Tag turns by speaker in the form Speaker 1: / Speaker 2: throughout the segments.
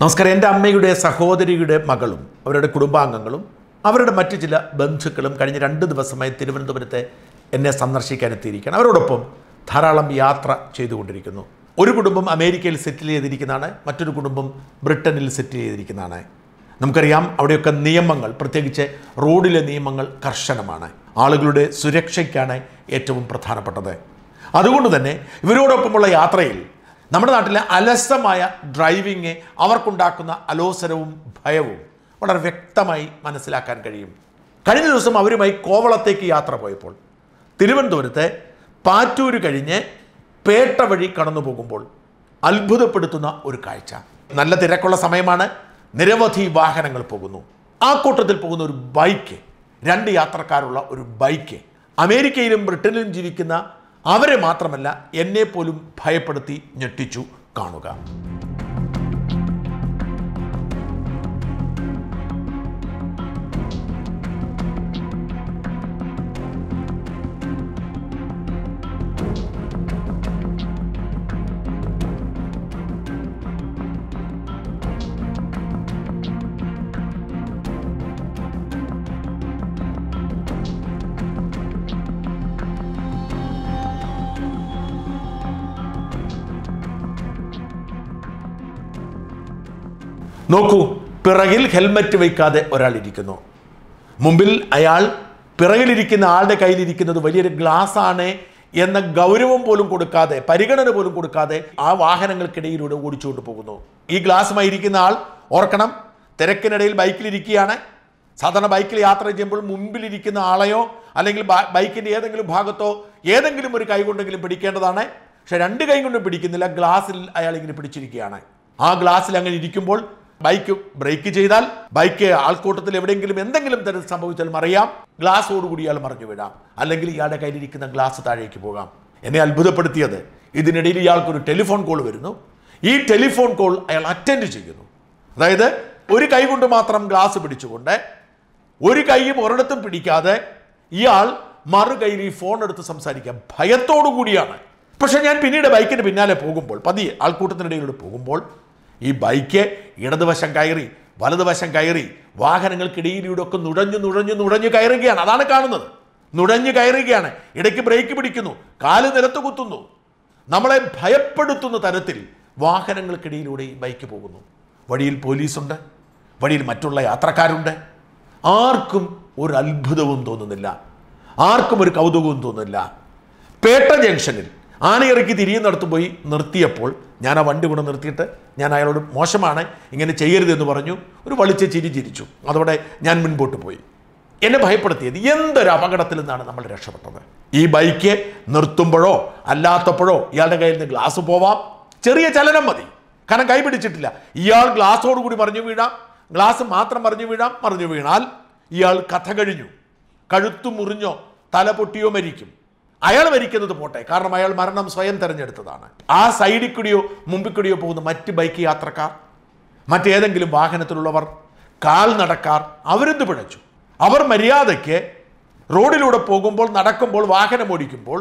Speaker 1: നമസ്കാരം എൻ്റെ അമ്മയുടെ സഹോദരിയുടെ മകളും അവരുടെ കുടുംബാംഗങ്ങളും അവരുടെ മറ്റു ചില ബന്ധുക്കളും കഴിഞ്ഞ രണ്ട് ദിവസമായി തിരുവനന്തപുരത്തെ എന്നെ സന്ദർശിക്കാൻ എത്തിയിരിക്കുകയാണ് അവരോടൊപ്പം ധാരാളം യാത്ര ചെയ്തുകൊണ്ടിരിക്കുന്നു ഒരു കുടുംബം അമേരിക്കയിൽ സെറ്റിൽ ചെയ്തിരിക്കുന്നതാണ് മറ്റൊരു കുടുംബം ബ്രിട്ടനിൽ സെറ്റിൽ ചെയ്തിരിക്കുന്നതാണ് നമുക്കറിയാം അവിടെയൊക്കെ നിയമങ്ങൾ പ്രത്യേകിച്ച് റോഡിലെ നിയമങ്ങൾ കർശനമാണ് ആളുകളുടെ സുരക്ഷയ്ക്കാണ് ഏറ്റവും പ്രധാനപ്പെട്ടത് അതുകൊണ്ട് തന്നെ ഇവരോടൊപ്പമുള്ള യാത്രയിൽ നമ്മുടെ നാട്ടിലെ അലസമായ ഡ്രൈവിങ് അവർക്കുണ്ടാക്കുന്ന അലോസരവും ഭയവും വളരെ വ്യക്തമായി മനസ്സിലാക്കാൻ കഴിയും കഴിഞ്ഞ ദിവസം അവരുമായി കോവളത്തേക്ക് യാത്ര പോയപ്പോൾ തിരുവനന്തപുരത്തെ പാറ്റൂര് കഴിഞ്ഞ് പേട്ട വഴി കടന്നു പോകുമ്പോൾ അത്ഭുതപ്പെടുത്തുന്ന ഒരു കാഴ്ച നല്ല തിരക്കുള്ള സമയമാണ് നിരവധി വാഹനങ്ങൾ പോകുന്നു ആ കൂട്ടത്തിൽ പോകുന്ന ഒരു ബൈക്ക് രണ്ട് യാത്രക്കാരുള്ള ഒരു ബൈക്ക് അമേരിക്കയിലും ബ്രിട്ടനിലും ജീവിക്കുന്ന അവരെ മാത്രമല്ല എന്നെപ്പോലും ഭയപ്പെടുത്തി ഞെട്ടിച്ചു കാണുക നോക്കൂ പിറകിൽ ഹെൽമറ്റ് വയ്ക്കാതെ ഒരാൾ ഇരിക്കുന്നു മുമ്പിൽ അയാൾ പിറകിലിരിക്കുന്ന ആളുടെ കയ്യിലിരിക്കുന്നത് വലിയൊരു ഗ്ലാസ്സാണ് എന്ന ഗൗരവം പോലും കൊടുക്കാതെ പരിഗണന പോലും കൊടുക്കാതെ ആ വാഹനങ്ങൾക്കിടയിലൂടെ ഓടിച്ചുകൊണ്ട് പോകുന്നു ഈ ഗ്ലാസ്സുമായി ഇരിക്കുന്ന ആൾ ഓർക്കണം തിരക്കിനിടയിൽ ബൈക്കിലിരിക്കുകയാണ് സാധാരണ ബൈക്കിൽ യാത്ര ചെയ്യുമ്പോൾ മുമ്പിലിരിക്കുന്ന ആളെയോ അല്ലെങ്കിൽ ബൈക്കിൻ്റെ ഏതെങ്കിലും ഭാഗത്തോ ഏതെങ്കിലും ഒരു കൈ കൊണ്ടെങ്കിലും പിടിക്കേണ്ടതാണ് പക്ഷെ രണ്ട് കൈ കൊണ്ടും പിടിക്കുന്നില്ല ഗ്ലാസ്സിൽ അയാൾ ഇങ്ങനെ പിടിച്ചിരിക്കുകയാണ് ആ ഗ്ലാസ്സിൽ അങ്ങനെ ഇരിക്കുമ്പോൾ ബൈക്ക് ബ്രേക്ക് ചെയ്താൽ ബൈക്ക് ആൾക്കൂട്ടത്തിൽ എവിടെയെങ്കിലും എന്തെങ്കിലും തരം സംഭവിച്ചാൽ മറിയാം കൂടി ഇയാൾ മറിഞ്ഞു വിടാം അല്ലെങ്കിൽ ഇയാളുടെ കയ്യിലിരിക്കുന്ന ഗ്ലാസ് താഴേക്ക് പോകാം എന്നെ അത്ഭുതപ്പെടുത്തിയത് ഇതിനിടയിൽ ഇയാൾക്കൊരു ടെലിഫോൺ കോൾ വരുന്നു ഈ ടെലിഫോൺ കോൾ അയാൾ അറ്റൻഡ് ചെയ്യുന്നു അതായത് ഒരു കൈ കൊണ്ട് മാത്രം ഗ്ലാസ് പിടിച്ചുകൊണ്ട് ഒരു കൈയും ഒരിടത്തും പിടിക്കാതെ ഇയാൾ മറു കയ്യിൽ ഈ ഫോൺ എടുത്ത് സംസാരിക്കാം ഭയത്തോടു കൂടിയാണ് പക്ഷെ ഞാൻ പിന്നീട് ബൈക്കിന് പിന്നാലെ പോകുമ്പോൾ പതിയെ ആൾക്കൂട്ടത്തിനിടയിലൂടെ പോകുമ്പോൾ ഈ ബൈക്ക് ഇടതുവശം കയറി വലതുവശം കയറി വാഹനങ്ങൾക്കിടയിലൂടെ ഒക്കെ നുഴഞ്ഞു നുഴഞ്ഞു നുഴഞ്ഞു കയറുകയാണ് അതാണ് കാണുന്നത് നുഴഞ്ഞു കയറുകയാണ് ഇടയ്ക്ക് ബ്രേക്ക് പിടിക്കുന്നു കാല് നിലത്ത് കുത്തുന്നു നമ്മളെ ഭയപ്പെടുത്തുന്ന തരത്തിൽ വാഹനങ്ങൾക്കിടയിലൂടെ ഈ ബൈക്ക് പോകുന്നു വഴിയിൽ പോലീസുണ്ട് വഴിയിൽ മറ്റുള്ള യാത്രക്കാരുണ്ട് ആർക്കും ഒരു അത്ഭുതവും തോന്നുന്നില്ല ആർക്കും ഒരു കൗതുകവും തോന്നുന്നില്ല പേട്ട ജംഗ്ഷനിൽ ആനയിറക്കി തിരിയുന്നിടത്ത് പോയി നിർത്തിയപ്പോൾ ഞാൻ ആ വണ്ടി കൊണ്ട് നിർത്തിയിട്ട് ഞാൻ അയാളോട് മോശമാണ് ഇങ്ങനെ ചെയ്യരുതെന്ന് പറഞ്ഞു ഒരു വളിച്ച ചിരി ചിരിച്ചു അതോടെ ഞാൻ മുൻപോട്ട് പോയി എന്നെ ഭയപ്പെടുത്തിയത് എന്തൊരു അപകടത്തിൽ നിന്നാണ് നമ്മൾ രക്ഷപ്പെട്ടത് ഈ ബൈക്ക് നിർത്തുമ്പോഴോ അല്ലാത്തപ്പോഴോ ഇയാളുടെ കയ്യിൽ നിന്ന് ഗ്ലാസ് പോവാം ചെറിയ ചലനം മതി കാരണം കൈ പിടിച്ചിട്ടില്ല ഇയാൾ ഗ്ലാസ്സോട് കൂടി മറിഞ്ഞു വീഴാം ഗ്ലാസ് മാത്രം മറിഞ്ഞു വീഴാം മറിഞ്ഞു വീണാൽ ഇയാൾ കഥ കഴിഞ്ഞു കഴുത്തു മുറിഞ്ഞോ തല പൊട്ടിയോ മരിക്കും അയാൾ മരിക്കുന്നത് പോട്ടെ കാരണം അയാൾ മരണം സ്വയം തിരഞ്ഞെടുത്തതാണ് ആ സൈഡിൽ കൂടിയോ മുമ്പിൽ കൂടിയോ പോകുന്ന മറ്റ് ബൈക്ക് യാത്രക്കാർ മറ്റേതെങ്കിലും വാഹനത്തിലുള്ളവർ കാൽ നടക്കാർ അവരെന്ത് പിഴച്ചു അവർ മര്യാദയ്ക്ക് റോഡിലൂടെ പോകുമ്പോൾ നടക്കുമ്പോൾ വാഹനം ഓടിക്കുമ്പോൾ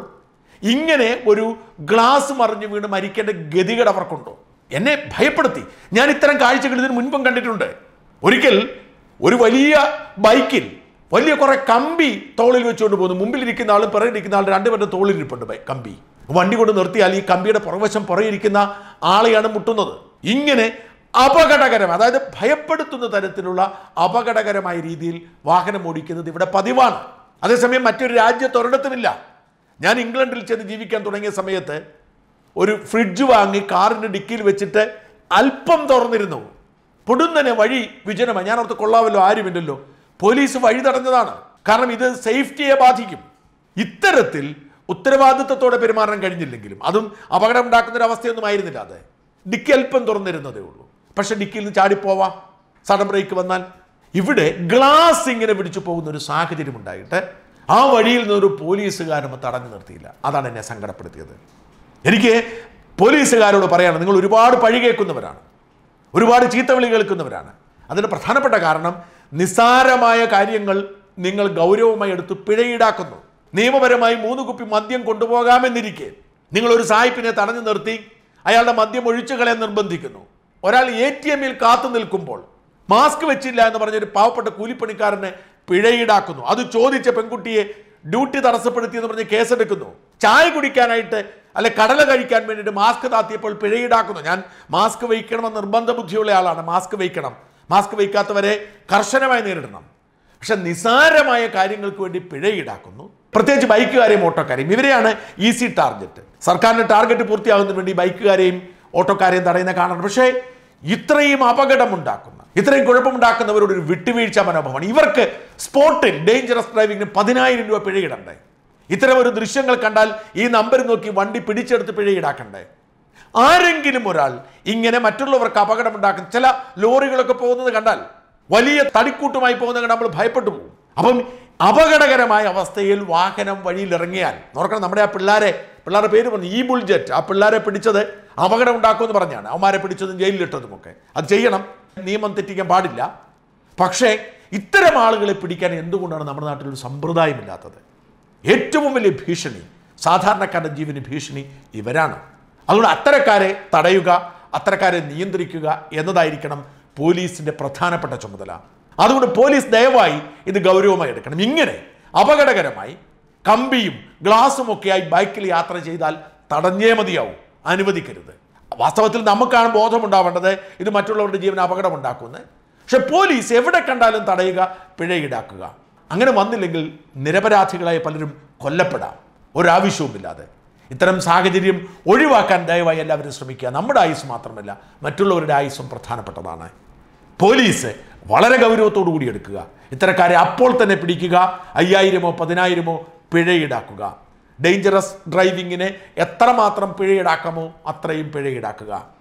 Speaker 1: ഇങ്ങനെ ഒരു ഗ്ലാസ് മറിഞ്ഞു വീണ് മരിക്കേണ്ട ഗതികേട് അവർക്കുണ്ടോ എന്നെ ഭയപ്പെടുത്തി ഞാൻ ഇത്തരം കാഴ്ചകൾ ഇതിന് മുൻപും കണ്ടിട്ടുണ്ട് ഒരിക്കൽ ഒരു വലിയ ബൈക്കിൽ വലിയ കുറെ കമ്പി തോളിൽ വെച്ചുകൊണ്ട് പോകുന്നു മുമ്പിലിരിക്കുന്ന ആളും പിറകിലിരിക്കുന്ന ആളും രണ്ടുപേരുടെ തോളിലിരിപ്പുണ്ട് കമ്പി വണ്ടി കൊണ്ട് നിർത്തിയാൽ ഈ കമ്പിയുടെ പുറവശം പുറകിരിക്കുന്ന ആളെയാണ് മുട്ടുന്നത് ഇങ്ങനെ അപകടകരം അതായത് ഭയപ്പെടുത്തുന്ന തരത്തിലുള്ള അപകടകരമായ രീതിയിൽ വാഹനം ഓടിക്കുന്നത് ഇവിടെ പതിവാണ് അതേസമയം മറ്റൊരു രാജ്യത്തൊരിടത്തുമില്ല ഞാൻ ഇംഗ്ലണ്ടിൽ ചെന്ന് ജീവിക്കാൻ തുടങ്ങിയ സമയത്ത് ഒരു ഫ്രിഡ്ജ് വാങ്ങി കാറിൻ്റെ ഡിക്കിയിൽ വെച്ചിട്ട് അല്പം തുറന്നിരുന്നു പൊടുന്നനെ വഴി വിജനമായി ഞാൻ കൊള്ളാവല്ലോ കൊള്ളാമല്ലോ ആരുമില്ലല്ലോ പോലീസ് വഴി തടഞ്ഞതാണ് കാരണം ഇത് സേഫ്റ്റിയെ ബാധിക്കും ഇത്തരത്തിൽ ഉത്തരവാദിത്വത്തോടെ പെരുമാറാൻ കഴിഞ്ഞില്ലെങ്കിലും അതും അപകടം ഉണ്ടാക്കുന്ന ഒരു അവസ്ഥയൊന്നും ആയിരുന്നില്ല അത് ഡിക്കി അല്പം തുറന്നിരുന്നതേ ഉള്ളൂ പക്ഷെ ഡിക്കിയിൽ നിന്ന് ചാടിപ്പോവാ സഡൻ ബ്രേക്ക് വന്നാൽ ഇവിടെ ഗ്ലാസ് ഇങ്ങനെ പിടിച്ചു പോകുന്ന ഒരു സാഹചര്യം ഉണ്ടായിട്ട് ആ വഴിയിൽ നിന്നൊരു പോലീസുകാരും തടഞ്ഞു നിർത്തിയില്ല അതാണ് എന്നെ സങ്കടപ്പെടുത്തിയത് എനിക്ക് പോലീസുകാരോട് പറയാണ് നിങ്ങൾ ഒരുപാട് പഴി കേൾക്കുന്നവരാണ് ഒരുപാട് ചീത്തവിളി കേൾക്കുന്നവരാണ് അതിന് പ്രധാനപ്പെട്ട കാരണം നിസ്സാരമായ കാര്യങ്ങൾ നിങ്ങൾ ഗൗരവമായി എടുത്ത് പിഴയീടാക്കുന്നു നിയമപരമായി മൂന്ന് കുപ്പി മദ്യം കൊണ്ടുപോകാമെന്നിരിക്കെ നിങ്ങൾ ഒരു സായിപ്പിനെ തടഞ്ഞു നിർത്തി അയാളുടെ മദ്യം ഒഴിച്ചു കളയാൻ നിർബന്ധിക്കുന്നു ഒരാൾ എ ടി എമ്മിൽ കാത്തു നിൽക്കുമ്പോൾ മാസ്ക് വെച്ചില്ല എന്ന് പറഞ്ഞൊരു പാവപ്പെട്ട കൂലിപ്പണിക്കാരനെ പിഴയീടാക്കുന്നു അത് ചോദിച്ച പെൺകുട്ടിയെ ഡ്യൂട്ടി തടസ്സപ്പെടുത്തിയെന്ന് പറഞ്ഞ് കേസെടുക്കുന്നു ചായ കുടിക്കാനായിട്ട് അല്ലെ കടല കഴിക്കാൻ വേണ്ടിയിട്ട് മാസ്ക് താത്തിയപ്പോൾ പിഴയീടാക്കുന്നു ഞാൻ മാസ്ക് വഹിക്കണമെന്ന് നിർബന്ധ ബുദ്ധിയുള്ള ആളാണ് മാസ്ക് വഹിക്കണം മാസ്ക് വയ്ക്കാത്തവരെ കർശനമായി നേരിടണം പക്ഷെ നിസാരമായ കാര്യങ്ങൾക്ക് വേണ്ടി പിഴ ഈടാക്കുന്നു പ്രത്യേകിച്ച് ബൈക്കുകാരെയും ഓട്ടോക്കാരെയും ഇവരെയാണ് ഈസി ടാർഗറ്റ് സർക്കാരിൻ്റെ ടാർഗറ്റ് പൂർത്തിയാകുന്നതിന് വേണ്ടി ബൈക്കുകാരെയും ഓട്ടോക്കാരെയും തടയുന്ന കാണണം പക്ഷേ ഇത്രയും അപകടമുണ്ടാക്കുന്ന ഇത്രയും കുഴപ്പമുണ്ടാക്കുന്നവരോട് ഒരു വിട്ടുവീഴ്ച മനോഭാവമാണ് ഇവർക്ക് സ്പോട്ടിൽ ഡേഞ്ചറസ് ഡ്രൈവിങ്ങിന് പതിനായിരം രൂപ പിഴയിടണ്ടേ ഇത്തരം ഒരു ദൃശ്യങ്ങൾ കണ്ടാൽ ഈ നമ്പർ നോക്കി വണ്ടി പിടിച്ചെടുത്ത് പിഴയിടാക്കണ്ടേ ആരെങ്കിലും ഒരാൾ ഇങ്ങനെ മറ്റുള്ളവർക്ക് അപകടമുണ്ടാക്കുന്ന ചില ലോറികളൊക്കെ പോകുന്നത് കണ്ടാൽ വലിയ തടിക്കൂട്ടുമായി പോകുന്നത് കണ്ടാൽ നമ്മൾ ഭയപ്പെട്ടു പോകും അപ്പം അപകടകരമായ അവസ്ഥയിൽ വാഹനം ഇറങ്ങിയാൽ നോക്കണം നമ്മുടെ ആ പിള്ളേരെ പിള്ളേരുടെ പേര് പറഞ്ഞു ഈ ബുൾജെറ്റ് ആ പിള്ളേരെ പിടിച്ചത് അപകടം ഉണ്ടാക്കുമെന്ന് പറഞ്ഞാണ് അവന്മാരെ പിടിച്ചതും ഒക്കെ അത് ചെയ്യണം നിയമം തെറ്റിക്കാൻ പാടില്ല പക്ഷേ ഇത്തരം ആളുകളെ പിടിക്കാൻ എന്തുകൊണ്ടാണ് നമ്മുടെ നാട്ടിൽ ഒരു സമ്പ്രദായമില്ലാത്തത് ഏറ്റവും വലിയ ഭീഷണി സാധാരണക്കാരുടെ ജീവന് ഭീഷണി ഇവരാണ് അതുകൊണ്ട് അത്തരക്കാരെ തടയുക അത്തരക്കാരെ നിയന്ത്രിക്കുക എന്നതായിരിക്കണം പോലീസിൻ്റെ പ്രധാനപ്പെട്ട ചുമതല അതുകൊണ്ട് പോലീസ് ദയവായി ഇത് ഗൗരവമായി എടുക്കണം ഇങ്ങനെ അപകടകരമായി കമ്പിയും ഗ്ലാസും ഒക്കെയായി ബൈക്കിൽ യാത്ര ചെയ്താൽ തടഞ്ഞേ മതിയാവും അനുവദിക്കരുത് വാസ്തവത്തിൽ നമുക്കാണ് ബോധമുണ്ടാവേണ്ടത് ഇത് മറ്റുള്ളവരുടെ ജീവൻ അപകടമുണ്ടാക്കുന്നത് പക്ഷെ പോലീസ് എവിടെ കണ്ടാലും തടയുക പിഴ ഈടാക്കുക അങ്ങനെ വന്നില്ലെങ്കിൽ നിരപരാധികളായ പലരും കൊല്ലപ്പെടാം ഒരാവശ്യവുമില്ലാതെ ഇത്തരം സാഹചര്യം ഒഴിവാക്കാൻ ദയവായി എല്ലാവരും ശ്രമിക്കുക നമ്മുടെ ആയുസ് മാത്രമല്ല മറ്റുള്ളവരുടെ ആയുസ്സും പ്രധാനപ്പെട്ടതാണ് പോലീസ് വളരെ ഗൗരവത്തോടു കൂടി എടുക്കുക ഇത്തരക്കാരെ അപ്പോൾ തന്നെ പിടിക്കുക അയ്യായിരമോ പതിനായിരമോ പിഴയിടാക്കുക ഡേഞ്ചറസ് ഡ്രൈവിങ്ങിന് എത്രമാത്രം പിഴയിടാക്കാമോ അത്രയും പിഴയിടാക്കുക